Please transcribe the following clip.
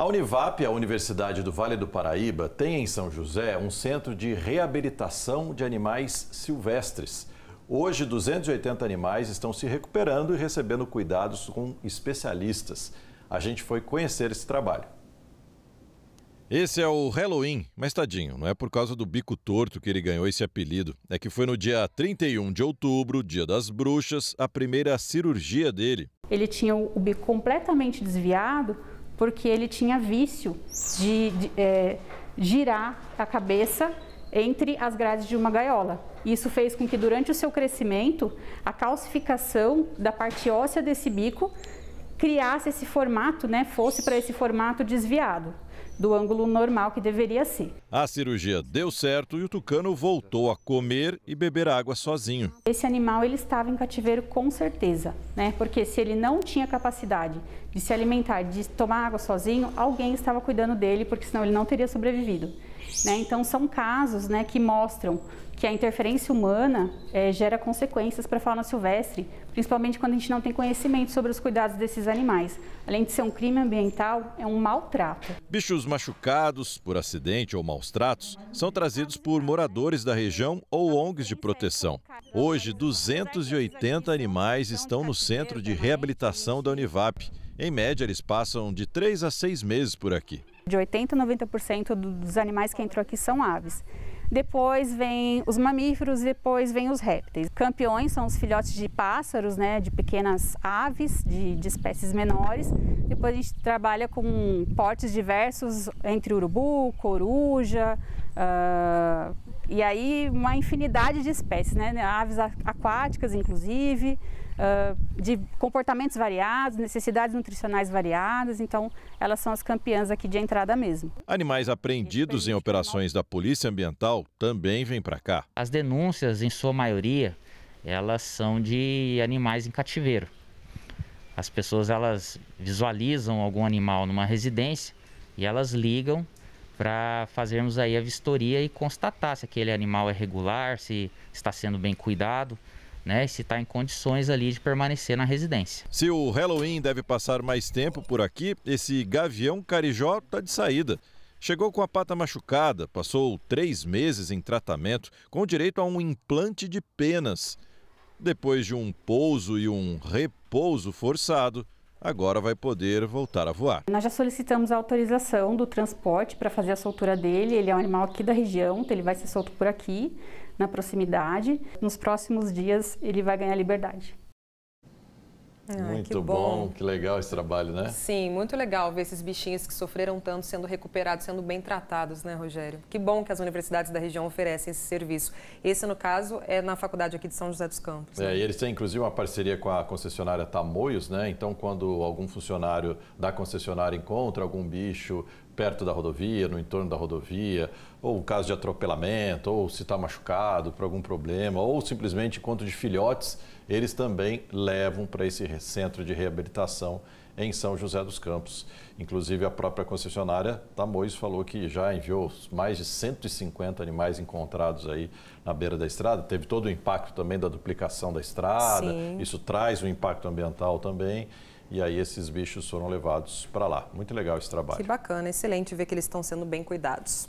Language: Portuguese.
A Univap, a Universidade do Vale do Paraíba, tem em São José um centro de reabilitação de animais silvestres. Hoje, 280 animais estão se recuperando e recebendo cuidados com especialistas. A gente foi conhecer esse trabalho. Esse é o Halloween, mas tadinho, não é por causa do bico torto que ele ganhou esse apelido. É que foi no dia 31 de outubro, dia das bruxas, a primeira cirurgia dele. Ele tinha o bico completamente desviado, porque ele tinha vício de, de é, girar a cabeça entre as grades de uma gaiola. Isso fez com que durante o seu crescimento, a calcificação da parte óssea desse bico criasse esse formato, né, fosse para esse formato desviado do ângulo normal que deveria ser. A cirurgia deu certo e o tucano voltou a comer e beber água sozinho. Esse animal ele estava em cativeiro com certeza, né? Porque se ele não tinha capacidade de se alimentar, de tomar água sozinho, alguém estava cuidando dele, porque senão ele não teria sobrevivido. Né? Então, são casos né, que mostram que a interferência humana é, gera consequências para a fauna silvestre, principalmente quando a gente não tem conhecimento sobre os cuidados desses animais. Além de ser um crime ambiental, é um maltrato. Bichos machucados por acidente ou maus tratos são trazidos por moradores da região ou ONGs de proteção. Hoje, 280 animais estão no centro de reabilitação da Univap. Em média, eles passam de 3 a 6 meses por aqui de 80% a 90% dos animais que entrou aqui são aves. Depois vem os mamíferos, depois vem os répteis. Campeões são os filhotes de pássaros, né, de pequenas aves, de, de espécies menores. Depois a gente trabalha com portes diversos, entre urubu, coruja, uh, e aí uma infinidade de espécies, né? aves aquáticas inclusive, uh, de comportamentos variados, necessidades nutricionais variadas, então elas são as campeãs aqui de entrada mesmo. Animais apreendidos em operações da Polícia Ambiental também vêm para cá. As denúncias, em sua maioria, elas são de animais em cativeiro. As pessoas elas visualizam algum animal numa residência e elas ligam para fazermos aí a vistoria e constatar se aquele animal é regular, se está sendo bem cuidado. Né, se está em condições ali de permanecer na residência. Se o Halloween deve passar mais tempo por aqui, esse gavião carijó está de saída. Chegou com a pata machucada, passou três meses em tratamento, com direito a um implante de penas. Depois de um pouso e um repouso forçado, agora vai poder voltar a voar. Nós já solicitamos a autorização do transporte para fazer a soltura dele. Ele é um animal aqui da região, então ele vai ser solto por aqui, na proximidade. Nos próximos dias, ele vai ganhar liberdade muito que bom. bom. que legal esse trabalho, né? Sim, muito legal ver esses bichinhos que sofreram tanto sendo recuperados, sendo bem tratados, né, Rogério? Que bom que as universidades da região oferecem esse serviço. Esse, no caso, é na faculdade aqui de São José dos Campos. Né? É, e eles têm, inclusive, uma parceria com a concessionária Tamoios, né? Então, quando algum funcionário da concessionária encontra algum bicho perto da rodovia, no entorno da rodovia, ou caso de atropelamento, ou se está machucado por algum problema, ou simplesmente encontro de filhotes, eles também levam para esse centro de reabilitação em São José dos Campos. Inclusive, a própria concessionária Tamois falou que já enviou mais de 150 animais encontrados aí na beira da estrada. Teve todo o impacto também da duplicação da estrada, Sim. isso traz um impacto ambiental também. E aí esses bichos foram levados para lá. Muito legal esse trabalho. Que bacana, excelente ver que eles estão sendo bem cuidados.